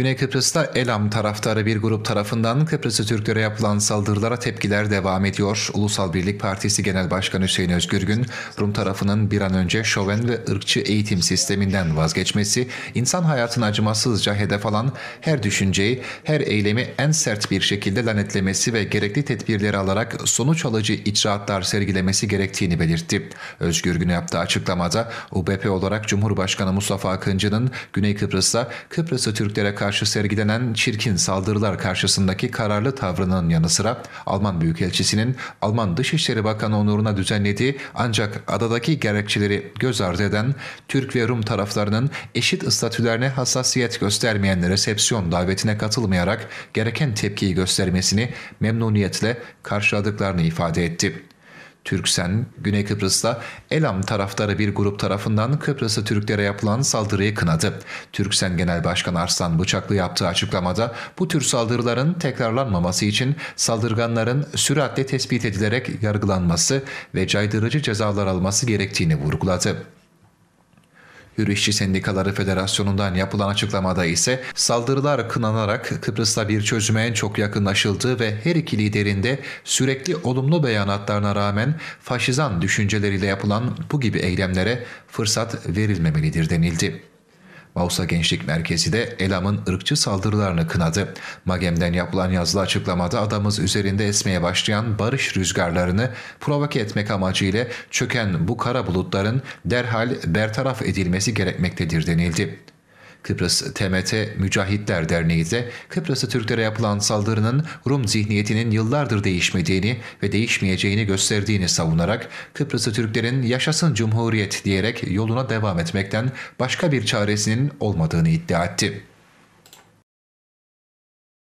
Güney Kıbrıs'ta Elam taraftarı bir grup tarafından Kıbrıs'ı Türklere yapılan saldırılara tepkiler devam ediyor. Ulusal Birlik Partisi Genel Başkanı Hüseyin Özgürgün, Rum tarafının bir an önce şoven ve ırkçı eğitim sisteminden vazgeçmesi, insan hayatını acımasızca hedef alan her düşünceyi, her eylemi en sert bir şekilde lanetlemesi ve gerekli tedbirleri alarak sonuç alıcı icraatlar sergilemesi gerektiğini belirtti. Özgürgün yaptığı açıklamada UBP olarak Cumhurbaşkanı Mustafa Akıncı'nın Güney Kıbrıs'ta Kıbrıs'ı Türklere karşı karşı sergilenen çirkin saldırılar karşısındaki kararlı tavrının yanı sıra Alman Büyükelçisi'nin Alman Dışişleri Bakanı onuruna düzenlediği ancak adadaki gerekçeleri göz ardı eden Türk ve Rum taraflarının eşit statülerine hassasiyet göstermeyen resepsiyon davetine katılmayarak gereken tepkiyi göstermesini memnuniyetle karşıladıklarını ifade etti. Türksen, Güney Kıbrıs'ta Elam taraftarı bir grup tarafından Kıbrıslı Türklere yapılan saldırıyı kınadı. Türksen Genel Başkan Arslan Bıçaklı yaptığı açıklamada bu tür saldırıların tekrarlanmaması için saldırganların süratle tespit edilerek yargılanması ve caydırıcı cezalar alması gerektiğini vurguladı. Hür İşçi Sendikaları Federasyonu'ndan yapılan açıklamada ise saldırılar kınanarak Kıbrıs'ta bir çözüme en çok yakınlaşıldığı ve her iki liderin de sürekli olumlu beyanatlarına rağmen faşizan düşünceleriyle yapılan bu gibi eylemlere fırsat verilmemelidir denildi. Mausa Gençlik Merkezi de Elam'ın ırkçı saldırılarını kınadı. Magem'den yapılan yazılı açıklamada adamız üzerinde esmeye başlayan barış rüzgarlarını provoke etmek amacıyla çöken bu kara bulutların derhal bertaraf edilmesi gerekmektedir denildi. Kıbrıs TMT Mücahitler Derneği de Kıbrıs'ı Türklere yapılan saldırının Rum zihniyetinin yıllardır değişmediğini ve değişmeyeceğini gösterdiğini savunarak Kıbrıs'ı Türklerin yaşasın Cumhuriyet diyerek yoluna devam etmekten başka bir çaresinin olmadığını iddia etti.